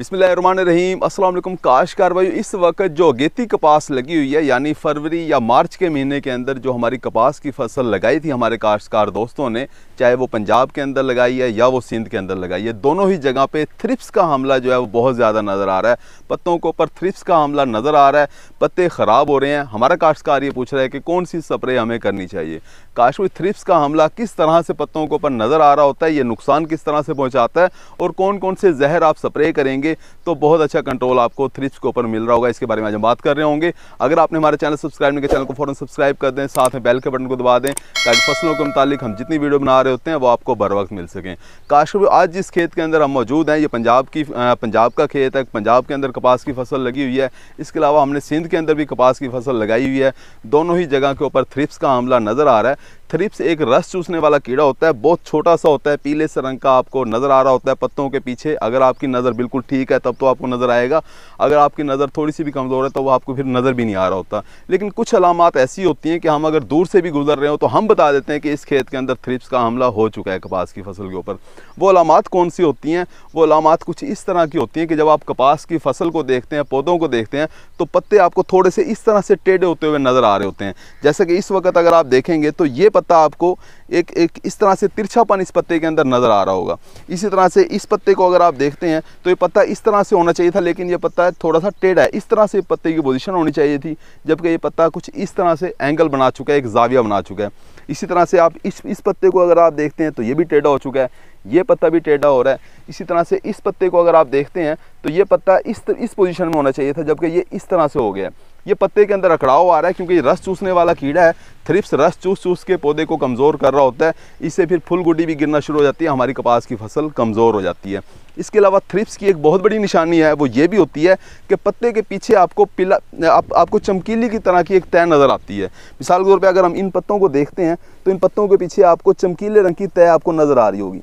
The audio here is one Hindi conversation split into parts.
अस्सलाम असल काशकार भाई इस वक्त जो अगेती कपास लगी हुई है यानी फरवरी या मार्च के महीने के अंदर जो हमारी कपास की फसल लगाई थी हमारे काश्तकार दोस्तों ने चाहे वो पंजाब के अंदर लगाई है या वो सिंध के अंदर लगाई है दोनों ही जगह पे थ्रिप्स का हमला जो है वो बहुत ज़्यादा नज़र आ रहा है पत्तों के ऊपर थ्रिप्स का हमला नज़र आ रहा है पत्ते ख़राब हो रहे हैं हमारा काश्तकार ये पूछ रहा है कि कौन सी स्प्रे हमें करनी चाहिए काश थ्रिप्स का हमला किस तरह से पत्तों के ऊपर नज़र आ रहा होता है ये नुकसान किस तरह से पहुँचाता है और कौन कौन से जहर आप स्प्रे करेंगे करेंगे तो बहुत अच्छा कंट्रोल आपको थ्रिप्स के ऊपर मिल रहा होगा इसके बारे में आज हम बात कर रहे होंगे अगर आपने हमारे चैनल सब्सक्राइब नहीं किया चैनल को फ़ौरन सब्सक्राइब कर दें साथ में बेल के बटन को दबा दें ताकि फसलों के मुतालिक हम जितनी वीडियो बना रहे होते हैं वो आपको बर वक्त मिल सकें काश आज जिस खेत के अंदर हम मौजूद हैं ये पंजाब की पंजाब का खेत है पंजाब के अंदर कपास की फसल लगी हुई है इसके अलावा हमने सिंध के अंदर भी कपास की फसल लगाई हुई है दोनों ही जगह के ऊपर थ्रिप्स का हमला नज़र आ रहा है थ्रिप्स एक रस चूसने वाला कीड़ा होता है बहुत छोटा सा होता है पीले से रंग का आपको नज़र आ रहा होता है पत्तों के पीछे अगर आपकी नज़र बिल्कुल ठीक है तब तो आपको नज़र आएगा अगर आपकी नज़र थोड़ी सी भी कमज़ोर है तो वो आपको फिर नज़र भी नहीं आ रहा होता लेकिन कुछ अलामत ऐसी होती हैं कि हम अगर दूर से भी गुजर रहे हो तो हम बता देते हैं कि इस खेत के अंदर थ्रिप्स का हमला हो चुका है कपास की फसल के ऊपर वो अलामत कौन सी होती हैं वो अलामत कुछ इस तरह की होती हैं कि जब आप कपास की फसल को देखते हैं पौधों को देखते हैं तो पत्ते आपको थोड़े से इस तरह से टेढ़े होते हुए नज़र आ रहे होते हैं जैसे कि इस वक्त अगर आप देखेंगे तो ये पत्ता आपको एक एक इस तरह से तिरछापन इस पत्ते के अंदर नज़र आ रहा होगा इसी तरह से इस पत्ते को अगर आप देखते हैं तो ये पत्ता इस तरह से होना चाहिए था लेकिन ये पत्ता थोड़ा सा टेढ़ा है इस तरह से पत्ते की पोजिशन होनी चाहिए थी जबकि ये पत्ता कुछ इस तरह से एंगल बना चुका है एक जाविया बना चुका है इसी तरह से आप इस इस पत्ते को अगर आप देखते हैं तो ये भी टेढ़ा हो चुका है ये पत्ता भी टेढ़ा हो रहा है इसी तरह से इस पत्ते को अगर आप देखते हैं तो ये पत्ता इस इस पोजीशन में होना चाहिए था जबकि ये इस तरह से हो गया है ये पत्ते के अंदर अकड़ाव आ रहा है क्योंकि रस चूसने वाला कीड़ा है थ्रिप्स रस चूस चूस के पौधे को कमज़ोर कर रहा होता है इससे फिर फुल गुडी भी गिरना शुरू हो जाती है हमारी कपास की फसल कमज़ोर हो जाती है इसके अलावा थ्रिप्स की एक बहुत बड़ी निशानी है वो ये भी होती है कि पत्ते के पीछे आपको पिला आप, आपको चमकीली की तरह की एक तय नज़र आती है मिसाल के तौर पर अगर हम इन पत्तों को देखते हैं तो इन पत्तों के पीछे आपको चमकीले रंग की तय आपको नज़र आ रही होगी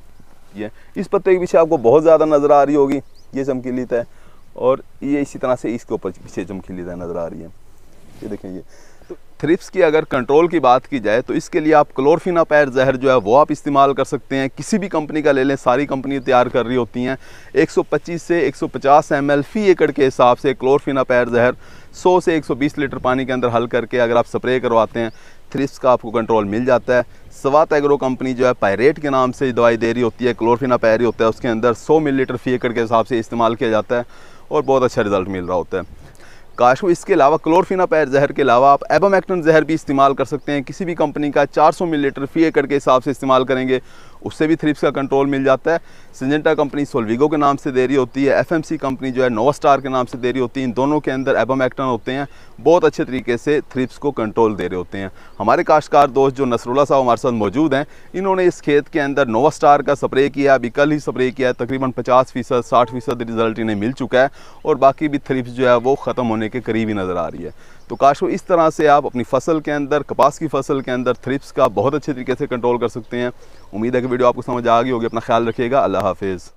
ये इस पत्ते के पीछे आपको बहुत ज़्यादा नज़र आ रही होगी ये चमकीली तय और ये इसी तरह से इसके ऊपर पीछे चमकीली नज़र आ रही है ये देखें ये तो थ्रिप्स की अगर कंट्रोल की बात की जाए तो इसके लिए आप क्लोरफिना पैर जहर जो है वो आप इस्तेमाल कर सकते हैं किसी भी कंपनी का ले लें सारी कंपनी तैयार कर रही होती हैं 125 से 150 एमएल फी एकड़ के हिसाब से पैर जहर 100 से 120 लीटर पानी के अंदर हल करके अगर आप स्प्रे करवाते हैं थ्रिप्स का आपको कंट्रोल मिल जाता है स्वात एग्रो कंपनी जो है पायरेट के नाम से दवाई दे रही होती है पैर होता है उसके अंदर सौ मिली फी एकड़ के हिसाब से इस्तेमाल किया जाता है और बहुत अच्छा रिजल्ट मिल रहा होता है काश को इसके अलावा पैर जहर के अलावा आप एबोमैक्टन जहर भी इस्तेमाल कर सकते हैं किसी भी कंपनी का 400 मिलीलीटर फी एकड़ के हिसाब से इस्तेमाल करेंगे उससे भी थ्रिप्स का कंट्रोल मिल जाता है सिजेंटा कंपनी सोलविगो के नाम से दे रही होती है एफएमसी कंपनी जो है नोवा स्टार के नाम से दे रही होती है इन दोनों के अंदर एबम एक्टन होते हैं बहुत अच्छे तरीके से थ्रिप्स को कंट्रोल दे रहे होते हैं हमारे काश्तकार दोस्त जो नसरुल्ला साहब हमारे साथ मौजूद हैं इन्होंने इस खेत के अंदर नोवा स्टार का स्प्रे किया अभी कल ही स्प्रे किया है तकरीबन पचास फीसद साठ फीसद रिजल्ट इन्हें मिल चुका है और बाकी भी थ्रिप्स जो है वो ख़त्म होने के करीब ही नज़र आ रही है तो काश इस तरह से आप अपनी फसल के अंदर कपास की फसल के अंदर थ्रिप्स का बहुत अच्छे तरीके से कंट्रोल कर सकते हैं उम्मीद है कि वीडियो आपको समझ आ गई होगी अपना ख्याल रखिएगा अल्लाह हाफिज़